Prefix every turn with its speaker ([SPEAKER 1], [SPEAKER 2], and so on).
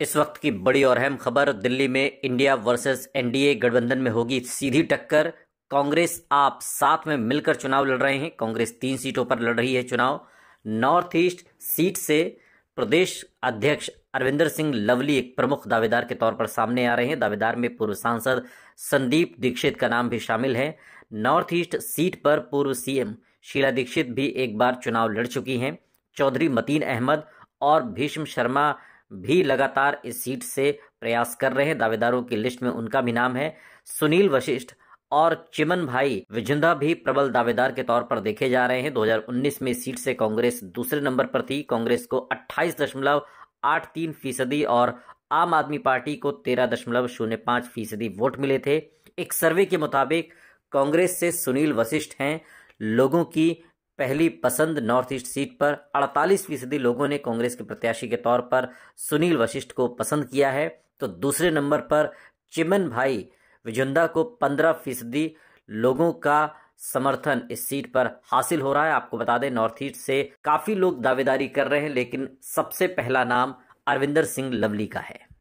[SPEAKER 1] इस वक्त की बड़ी और अहम खबर दिल्ली में इंडिया वर्सेस एनडीए गठबंधन में होगी सीधी टक्कर कांग्रेस आप साथ में मिलकर चुनाव लड़ रहे हैं कांग्रेस तीन सीटों पर लड़ रही है चुनाव नॉर्थ ईस्ट सीट से प्रदेश अध्यक्ष अरविंदर सिंह लवली एक प्रमुख दावेदार के तौर पर सामने आ रहे हैं दावेदार में पूर्व सांसद संदीप दीक्षित का नाम भी शामिल है नॉर्थ ईस्ट सीट पर पूर्व सीएम शीला दीक्षित भी एक बार चुनाव लड़ चुकी हैं चौधरी मतीन अहमद और भीष्म शर्मा भी लगातार इस सीट से प्रयास कर रहे हैं दावेदारों की लिस्ट में उनका भी नाम है सुनील वशिष्ठ और चिमन भाई विजुंदा भी प्रबल दावेदार के तौर पर देखे जा रहे हैं 2019 में सीट से कांग्रेस दूसरे नंबर पर थी कांग्रेस को अट्ठाईस दशमलव आठ तीन फीसदी और आम आदमी पार्टी को तेरह दशमलव शून्य पांच फीसदी वोट मिले थे एक सर्वे के मुताबिक कांग्रेस से सुनील वशिष्ठ हैं लोगों की पहली पसंद नॉर्थ ईस्ट सीट पर 48 फीसदी लोगों ने कांग्रेस के प्रत्याशी के तौर पर सुनील वशिष्ठ को पसंद किया है तो दूसरे नंबर पर चिमन भाई विजुंदा को 15 फीसदी लोगों का समर्थन इस सीट पर हासिल हो रहा है आपको बता दें नॉर्थ ईस्ट से काफी लोग दावेदारी कर रहे हैं लेकिन सबसे पहला नाम अरविंदर सिंह लवली का है